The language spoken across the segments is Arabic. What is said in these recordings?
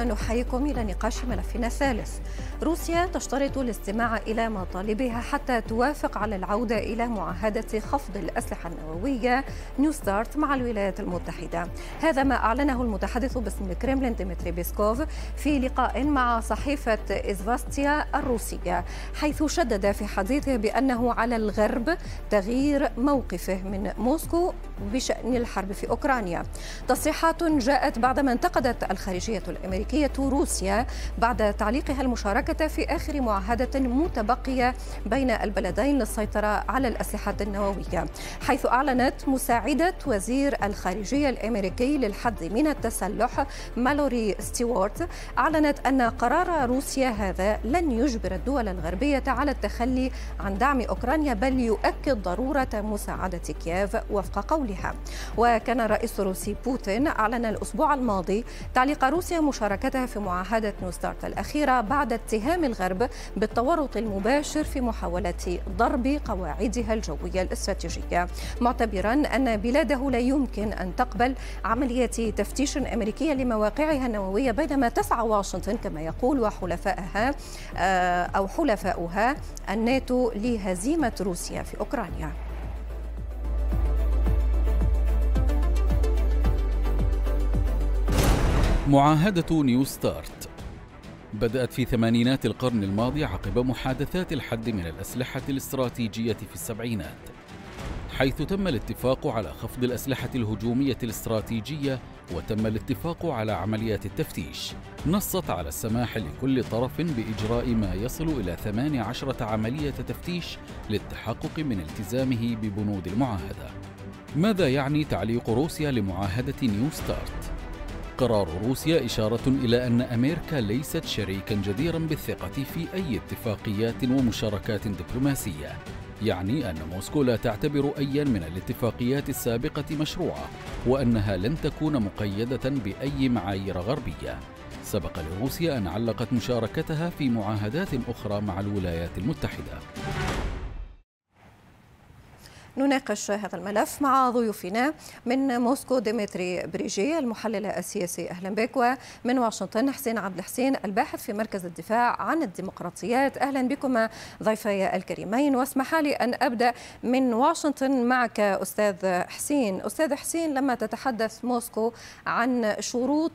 ونحييكم إلى نقاش ملفنا الثالث روسيا تشترط الاستماع إلى مطالبها حتى توافق على العودة إلى معاهدة خفض الأسلحة النووية نيو ستارت مع الولايات المتحدة هذا ما أعلنه المتحدث باسم الكرملين ديمتري بيسكوف في لقاء مع صحيفة إزفاستيا الروسية حيث شدد في حديثه بأنه على الغرب تغيير موقفه من موسكو بشأن الحرب في أوكرانيا تصريحات جاءت بعدما انتقدت الخارجية الأمريكية روسيا بعد تعليقها المشاركة في آخر معاهدة متبقية بين البلدين للسيطرة على الأسلحة النووية حيث أعلنت مساعدة وزير الخارجية الأمريكي للحد من التسلح مالوري ستيوارت أعلنت أن قرار روسيا هذا لن يجبر الدول الغربية على التخلي عن دعم أوكرانيا بل يؤكد ضرورة مساعدة كييف وفق قوله دولها وكان الرئيس الروسي بوتين أعلن الأسبوع الماضي تعليق روسيا مشاركتها في معاهدة نوستارت الأخيرة بعد اتهام الغرب بالتورط المباشر في محاولة ضرب قواعدها الجوية الاستراتيجية معتبرا أن بلاده لا يمكن أن تقبل عملية تفتيش أمريكية لمواقعها النووية بينما تسعى واشنطن كما يقول وحلفائها آه، أو حلفاؤها الناتو لهزيمة روسيا في أوكرانيا معاهدة نيو ستارت بدأت في ثمانينات القرن الماضي عقب محادثات الحد من الأسلحة الاستراتيجية في السبعينات حيث تم الاتفاق على خفض الأسلحة الهجومية الاستراتيجية وتم الاتفاق على عمليات التفتيش نصت على السماح لكل طرف بإجراء ما يصل إلى 18 عملية تفتيش للتحقق من التزامه ببنود المعاهدة ماذا يعني تعليق روسيا لمعاهدة نيو ستارت؟ قرار روسيا إشارة إلى أن أمريكا ليست شريكا جديرا بالثقة في أي اتفاقيات ومشاركات دبلوماسية يعني أن موسكو لا تعتبر أيا من الاتفاقيات السابقة مشروعة وأنها لن تكون مقيدة بأي معايير غربية سبق لروسيا أن علقت مشاركتها في معاهدات أخرى مع الولايات المتحدة نناقش هذا الملف مع ضيوفنا من موسكو ديمتري بريجي المحلل السياسي أهلا بك ومن واشنطن حسين عبد الحسين الباحث في مركز الدفاع عن الديمقراطيات أهلا بكما ضيفي الكريمين واسمح لي أن أبدأ من واشنطن معك أستاذ حسين أستاذ حسين لما تتحدث موسكو عن شروط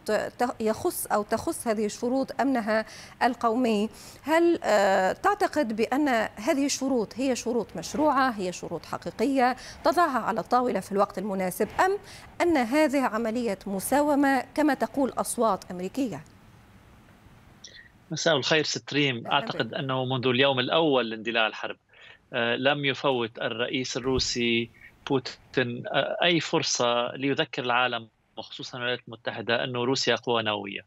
يخص أو تخص هذه الشروط أمنها القومي هل آه، تعتقد بأن هذه الشروط هي شروط مشروعة هي شروط حقيقية الشرعية تضعها على الطاولة في الوقت المناسب أم أن هذه عملية مساومة كما تقول أصوات أمريكية؟ مساء الخير ستريم أعتقد أنه منذ اليوم الأول لاندلاع الحرب آه، لم يفوت الرئيس الروسي بوتين آه، أي فرصة ليذكر العالم وخصوصا الولايات المتحدة أن روسيا قوة نووية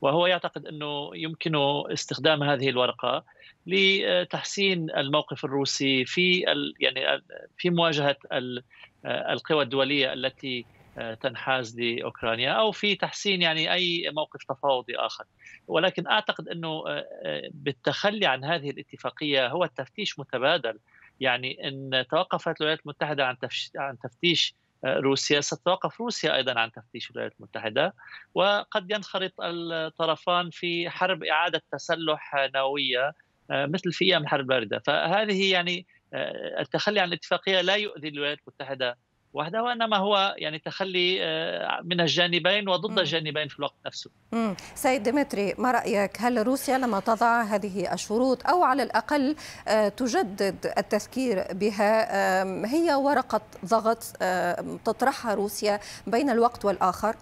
وهو يعتقد انه يمكنه استخدام هذه الورقه لتحسين الموقف الروسي في يعني في مواجهه القوى الدوليه التي تنحاز لاوكرانيا او في تحسين يعني اي موقف تفاوضي اخر ولكن اعتقد انه آه، بالتخلي عن هذه الاتفاقيه هو التفتيش متبادل يعني ان توقفت الولايات المتحده عن عن تفتيش روسيا ستتوقف روسيا أيضا عن تفتيش الولايات المتحدة وقد ينخرط الطرفان في حرب إعادة تسلح نووية آه، مثل في أيام الحرب الباردة فهذه يعني آه، التخلي عن الاتفاقية لا يؤذي الولايات المتحدة واحدة وانما هو يعني تخلي آه، من الجانبين وضد الجانبين في الوقت نفسه. سيد ديمتري ما رايك هل روسيا لما تضع هذه الشروط او على الاقل آه، تجدد التذكير بها هي ورقه ضغط تطرحها روسيا بين الوقت والاخر؟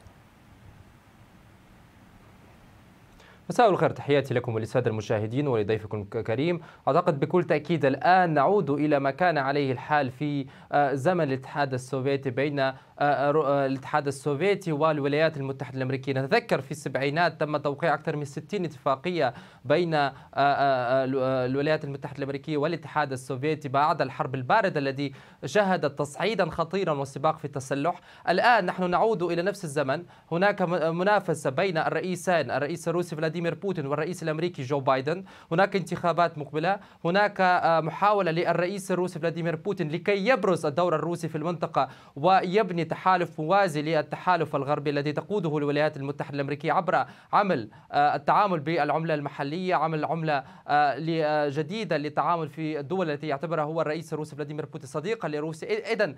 مساء الخير تحياتي لكم وللسادة المشاهدين ولضيفكم الكريم أعتقد بكل تأكيد الآن نعود إلى ما كان عليه الحال في آه، زمن الاتحاد السوفيتي بين آه، آه، الاتحاد السوفيتي والولايات المتحدة الأمريكية نتذكر في السبعينات تم توقيع أكثر من 60 اتفاقية بين الولايات المتحدة الأمريكية والاتحاد السوفيتي بعد الحرب الباردة الذي شهدت تصعيدا خطيرا وسباق في التسلح الآن نحن نعود إلى نفس الزمن هناك منافسة بين الرئيسين الرئيس الروسي فلاديمير فلاديمير بوتين والرئيس الأمريكي جو بايدن هناك انتخابات مقبلة هناك آه، محاولة للرئيس الروسي فلاديمير بوتين لكي يبرز الدور الروسي في المنطقة ويبني تحالف موازي للتحالف الغربي الذي تقوده الولايات المتحدة الأمريكية عبر عمل آه، التعامل بالعملة المحلية عمل عملة آه، جديدة للتعامل في الدول التي يعتبرها هو الرئيس الروسي فلاديمير بوتين صديقا لروسيا إذا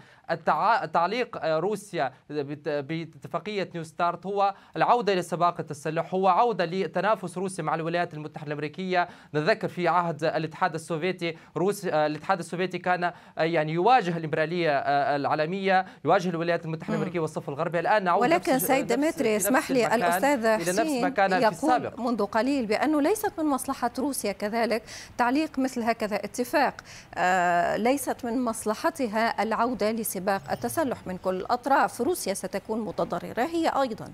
تعليق روسيا باتفاقية نيو ستارت هو العودة إلى سباق التسلح هو عودة لتنا تنافس روسي مع الولايات المتحده الامريكيه نتذكر في عهد الاتحاد السوفيتي روسيا آه، الاتحاد السوفيتي كان آه، يعني يواجه الامبراليه آه، العالميه يواجه الولايات المتحده الامريكيه والصف الغربي الان نعود ولكن سيد ديمتري اسمح لي الاستاذ حسين يقول منذ قليل بانه ليست من مصلحه روسيا كذلك تعليق مثل هكذا اتفاق ليست من مصلحتها العوده لسباق التسلح من كل الاطراف روسيا ستكون متضرره هي ايضا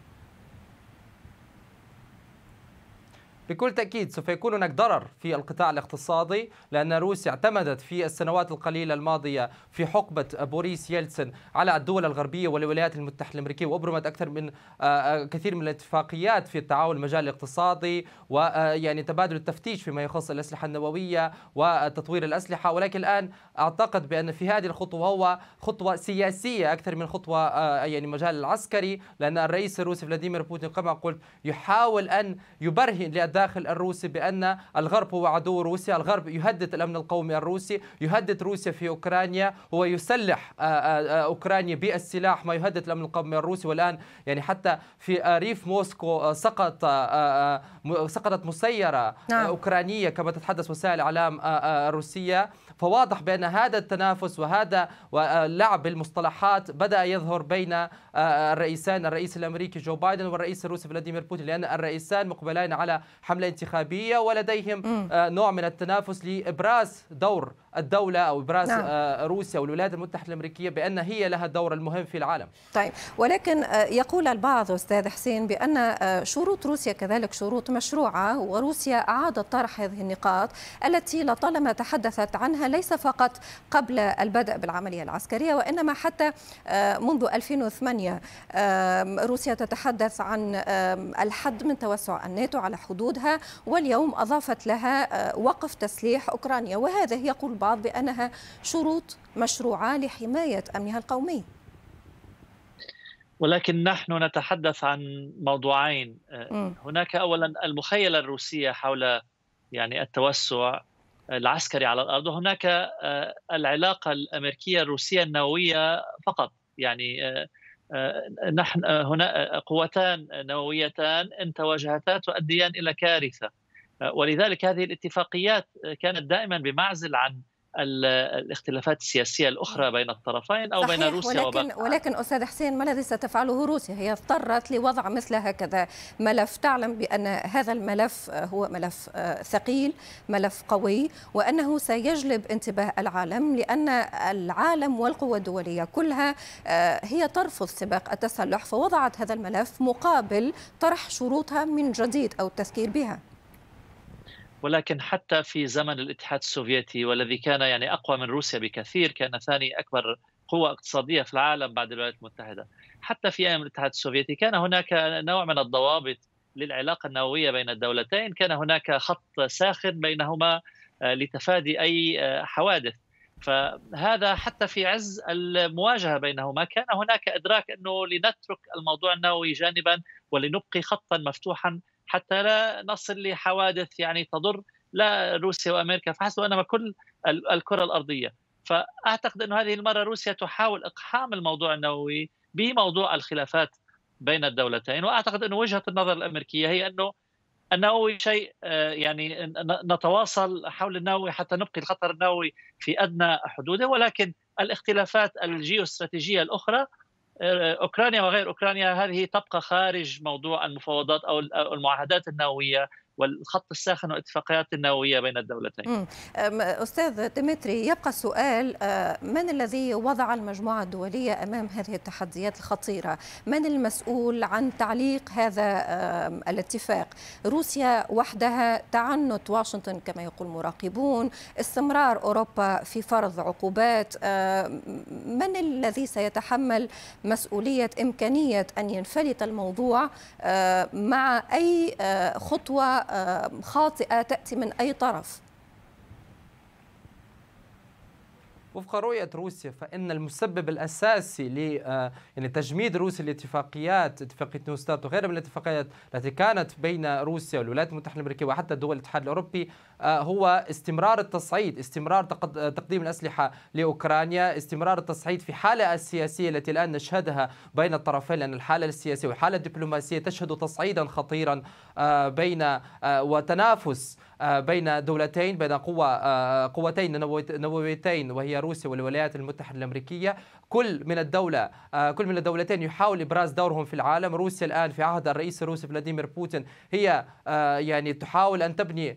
بكل تأكيد سوف يكون هناك ضرر في القطاع الاقتصادي لأن روسيا اعتمدت في السنوات القليلة الماضية في حقبة بوريس يلتسن على الدول الغربية والولايات المتحدة الأمريكية وأبرمت أكثر من آه، آه، كثير من الاتفاقيات في التعاون المجال الاقتصادي ويعني آه، تبادل التفتيش فيما يخص الأسلحة النووية وتطوير الأسلحة ولكن الآن أعتقد بأن في هذه الخطوة هو خطوة سياسية أكثر من خطوة يعني مجال العسكري لأن الرئيس الروسي فلاديمير بوتين كما قلت يحاول أن يبرهن لأداء الداخل الروسي بأن الغرب هو عدو روسيا الغرب يهدد الأمن القومي الروسي يهدد روسيا في أوكرانيا هو يسلح آه، آه، آه، أوكرانيا بالسلاح ما يهدد الأمن القومي الروسي والآن يعني حتى في ريف موسكو سقط سقطت مسيرة نعم. أوكرانية كما تتحدث وسائل الإعلام الروسية فواضح بأن هذا التنافس وهذا اللعب بالمصطلحات بدأ يظهر بين الرئيسان الرئيس الأمريكي جو بايدن والرئيس الروسي فلاديمير بوتين لأن الرئيسان مقبلان على حملة انتخابية ولديهم آه، نوع من التنافس لإبراز دور الدولة أو إبراز نعم. آه، روسيا والولايات المتحدة الأمريكية بأن هي لها الدور المهم في العالم طيب ولكن آه، يقول البعض أستاذ حسين بأن آه، شروط روسيا كذلك شروط مشروعة وروسيا أعادت طرح هذه النقاط التي لطالما تحدثت عنها ليس فقط قبل البدء بالعملية العسكرية وإنما حتى منذ 2008 روسيا تتحدث عن الحد من توسع الناتو على حدودها واليوم أضافت لها وقف تسليح أوكرانيا وهذا يقول بعض البعض بأنها شروط مشروعة لحماية أمنها القومي ولكن نحن نتحدث عن موضوعين هناك أولا المخيلة الروسية حول يعني التوسع العسكري على الارض وهناك آه، العلاقه الامريكيه الروسيه النوويه فقط يعني آه، آه، نحن هنا قوتان نوويتان ان تواجهتا تؤديان الى كارثه ولذلك هذه الاتفاقيات كانت دائما بمعزل عن الاختلافات السياسية الأخرى بين الطرفين أو بين روسيا ولكن وبقى. ولكن أستاذ حسين ما الذي ستفعله روسيا؟ هي اضطرت لوضع مثل هكذا ملف تعلم بأن هذا الملف هو ملف آه، ثقيل ملف قوي وأنه سيجلب انتباه العالم لأن العالم والقوى الدولية كلها آه، هي ترفض سباق التسلح فوضعت هذا الملف مقابل طرح شروطها من جديد أو التذكير بها ولكن حتى في زمن الاتحاد السوفيتي والذي كان يعني اقوى من روسيا بكثير كان ثاني اكبر قوة اقتصادية في العالم بعد الولايات المتحدة حتى في أيام الاتحاد السوفيتي كان هناك نوع من الضوابط للعلاقة النووية بين الدولتين كان هناك خط ساخن بينهما آه، لتفادي أي آه، حوادث فهذا حتى في عز المواجهة بينهما كان هناك إدراك أنه لنترك الموضوع النووي جانبا ولنبقي خطا مفتوحا حتى لا نصل لحوادث يعني تضر لا روسيا وامريكا فحسب وانما كل الكره الارضيه فاعتقد انه هذه المره روسيا تحاول اقحام الموضوع النووي بموضوع الخلافات بين الدولتين واعتقد انه وجهه النظر الامريكيه هي انه النووي شيء آه، يعني نتواصل حول النووي حتى نبقي الخطر النووي في ادنى حدوده ولكن الاختلافات الجيوستراتيجيه الاخرى آه، اوكرانيا وغير اوكرانيا هذه تبقى خارج موضوع المفاوضات او المعاهدات النوويه والخط الساخن والاتفاقيات النووية بين الدولتين أستاذ ديمتري يبقى السؤال أه، من الذي وضع المجموعة الدولية أمام هذه التحديات الخطيرة من المسؤول عن تعليق هذا الاتفاق روسيا وحدها تعنت واشنطن كما يقول مراقبون استمرار أوروبا في فرض عقوبات أه، من الذي سيتحمل مسؤولية إمكانية أن ينفلت الموضوع أه، مع أي خطوة خاطئه تاتي من اي طرف وفق رؤية روسيا فإن المسبب الأساسي ل آه، يعني تجميد روسيا الاتفاقيات اتفاقية نوستات وغيرها من الاتفاقيات التي كانت بين روسيا والولايات المتحدة الأمريكية وحتى دول الاتحاد الأوروبي آه، هو استمرار التصعيد استمرار تقديم الأسلحة لأوكرانيا استمرار التصعيد في حالة السياسية التي الآن نشهدها بين الطرفين لأن الحالة السياسية والحالة الدبلوماسية تشهد تصعيدا خطيرا آه، بين وتنافس آه، بين دولتين بين قوة آه، آه، قوتين نوويتين وهي روسيا والولايات المتحدة الأمريكية كل من الدولة كل من الدولتين يحاول إبراز دورهم في العالم روسيا الآن في عهد الرئيس الروسي فلاديمير بوتين هي يعني تحاول أن تبني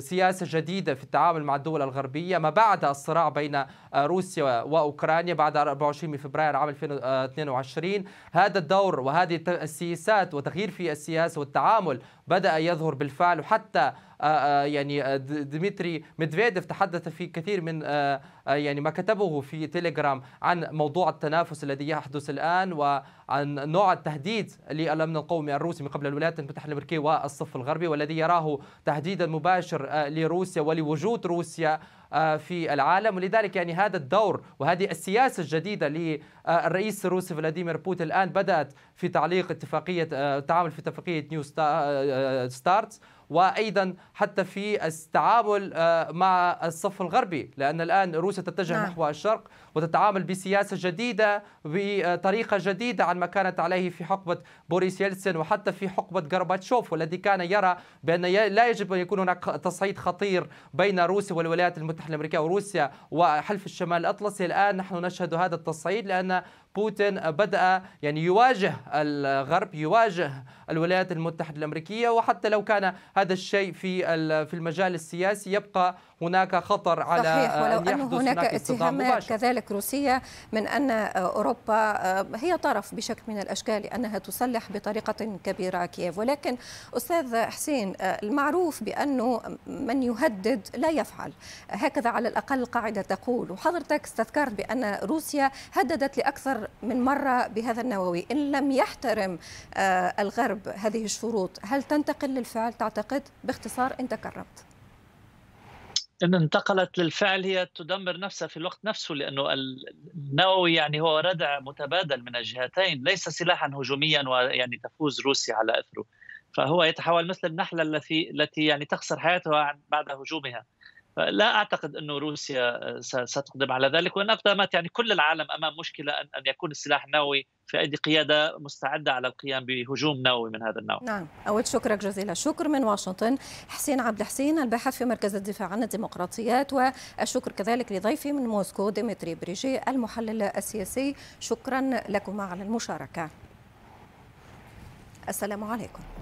سياسة جديدة في التعامل مع الدول الغربية ما بعد الصراع بين روسيا وأوكرانيا بعد 24 من فبراير عام 2022 هذا الدور وهذه السياسات وتغيير في السياسة والتعامل بدأ يظهر بالفعل وحتى آه، آه، يعني آه، ديمتري ميدفيديف تحدث في كثير من يعني ما كتبه في تيليجرام عن موضوع التنافس الذي يحدث الآن وعن نوع التهديد للأمن القومي الروسي من قبل الولايات المتحدة الأمريكية والصف الغربي والذي يراه تهديدا مباشر لروسيا ولوجود روسيا في العالم ولذلك يعني هذا الدور وهذه السياسة الجديدة للرئيس الروسي فلاديمير بوتين الآن بدأت في تعليق اتفاقية تعامل في اتفاقية نيو ستارت وايضا حتى في التعامل آه، مع الصف الغربي لان الان روسيا تتجه نعم. نحو الشرق وتتعامل بسياسه جديده بطريقه جديده عن ما كانت عليه في حقبه بوريس يلتسن وحتى في حقبه غرباتشوف والذي كان يرى بان لا يجب ان يكون هناك تصعيد خطير بين روسيا والولايات المتحده الامريكيه وروسيا وحلف الشمال الاطلسي الان نحن نشهد هذا التصعيد لان بوتين بدأ يعني يواجه الغرب يواجه الولايات المتحدة الأمريكية وحتى لو كان هذا الشيء في في المجال السياسي يبقى هناك خطر على صحيح ولو أن يحدث هناك, هناك اتهامات كذلك روسية من أن أوروبا آه، هي طرف بشكل من الأشكال لأنها تسلح بطريقة كبيرة كييف ولكن أستاذ حسين آه، المعروف بأنه من يهدد لا يفعل هكذا على الأقل القاعدة تقول وحضرتك استذكرت بأن روسيا هددت لأكثر من مرة بهذا النووي إن لم يحترم آه، الغرب هذه الشروط هل تنتقل للفعل تعتقد باختصار أنت كرمت إن انتقلت للفعل هي تدمر نفسها في الوقت نفسه لأنه النووي يعني هو ردع متبادل من الجهتين ليس سلاحا هجوميا ويعني تفوز روسيا على أثره فهو يتحول مثل النحلة التي التي يعني تخسر حياتها بعد هجومها لا اعتقد انه روسيا آه، ستقدم على ذلك وان اقدمت يعني كل العالم امام مشكله ان ان يكون السلاح النووي في ايدي قياده مستعده على القيام بهجوم نووي من هذا النوع. نعم، اود شكرك جزيل الشكر من واشنطن حسين عبد الحسين الباحث في مركز الدفاع عن الديمقراطيات والشكر كذلك لضيفي من موسكو ديمتري بريجي المحلل السياسي، شكرا لكما على المشاركه. السلام عليكم.